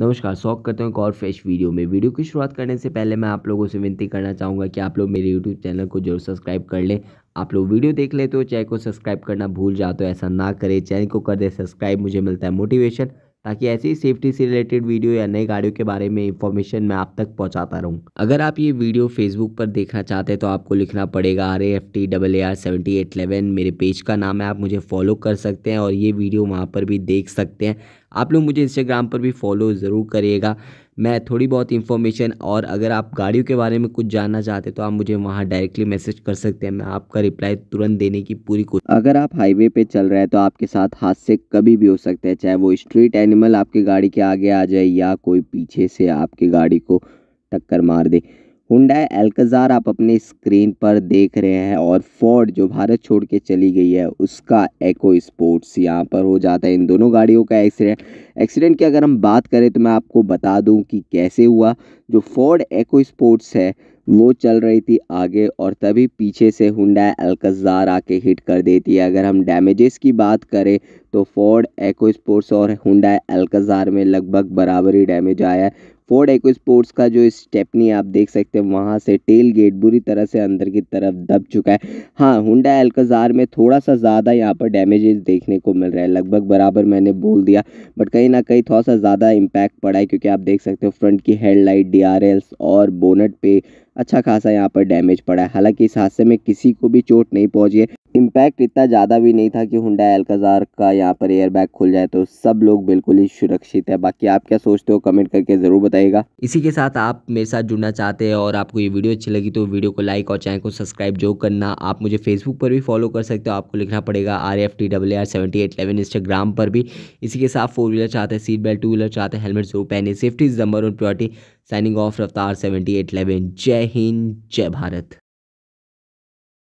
नमस्कार स्वागत करते हैं एक और फ्रेश वीडियो में वीडियो की शुरुआत करने से पहले मैं आप लोगों से विनती करना चाहूँगा कि आप लोग मेरे यूट्यूब चैनल को जरूर सब्सक्राइब कर लें आप लोग वीडियो देख लेते हो चैनल को सब्सक्राइब करना भूल जाते हो ऐसा ना करें चैनल को कर दे सब्सक्राइब मुझे मिलता है मोटिवेशन ताकि ऐसी सेफ्टी से रिलेटेड वीडियो या नई गाड़ियों के बारे में इंफॉर्मेशन मैं आप तक पहुंचाता रहूं अगर आप ये वीडियो फेसबुक पर देखना चाहते हैं तो आपको लिखना पड़ेगा R F T double A R seventy eight eleven मेरे पेज का नाम है आप मुझे फॉलो कर सकते हैं और ये वीडियो वहाँ पर भी देख सकते हैं आप लोग मुझे इंस्टाग्राम पर भी फॉलो ज़रूर करिएगा मैं थोड़ी बहुत इन्फॉर्मेशन और अगर आप गाड़ियों के बारे में कुछ जानना चाहते हैं तो आप मुझे वहाँ डायरेक्टली मैसेज कर सकते हैं मैं आपका रिप्लाई तुरंत देने की पूरी कोशिश अगर आप हाईवे पे चल रहे हैं तो आपके साथ हादसे कभी भी हो सकते हैं चाहे वो स्ट्रीट एनिमल आपकी गाड़ी के आगे आ जाए या कोई पीछे से आपकी गाड़ी को टक्कर मार दे हुंडा एल्कजार आप अपने स्क्रीन पर देख रहे हैं और फोर्ड जो भारत छोड़ के चली गई है उसका एको स्पोर्ट्स यहाँ पर हो जाता है इन दोनों गाड़ियों का एक्सीडेंट एक्सीडेंट की अगर हम बात करें तो मैं आपको बता दूं कि कैसे हुआ जो फोर्ड एको स्पोर्ट्स है वो चल रही थी आगे और तभी पीछे से हुंडा एल्कजार आके हिट कर देती है अगर हम डैमेजेस की बात करें तो फोर्ड एको स्पोर्ट्स और हुंडा एल्कजार में लगभग बराबरी डैमेज आया फोर्ड एक्व स्पोर्ट्स का जो स्टेपनी आप देख सकते हैं वहाँ से टेल गेट बुरी तरह से अंदर की तरफ दब चुका है हाँ हुडा एल्कजार में थोड़ा सा ज़्यादा यहाँ पर डैमेजेस देखने को मिल रहा है लगभग बराबर मैंने बोल दिया बट कहीं ना कहीं थोड़ा सा ज़्यादा इम्पैक्ट पड़ा है क्योंकि आप देख सकते हो फ्रंट की हेडलाइट डी और बोनट पे अच्छा खासा यहाँ पर डैमेज पड़ा है हालांकि इस हादसे में किसी को भी चोट नहीं पहुंची है इम्पैक्ट इतना ज़्यादा भी नहीं था कि हुडा एलकाजार का यहाँ पर एयर बैग खुल जाए तो सब लोग बिल्कुल ही सुरक्षित है बाकी आप क्या सोचते हो कमेंट करके ज़रूर बताइएगा इसी के साथ आप मेरे साथ जुड़ना चाहते हैं और आपको ये वीडियो अच्छी लगी तो वीडियो को लाइक और चैनल को सब्सक्राइब जो करना आप मुझे फेसबुक पर भी फॉलो कर सकते हो आपको लिखना पड़ेगा R F T W R seventy eight eleven Instagram पर भी इसी के साथ फोर व्हीलर चाहते हैं सीट बेल्ट टू व्हीलर चाहते हैं हेलमेट जरूर पहने safety is number one purity signing off Raftaar seventy eight eleven जय हिंद जय भारत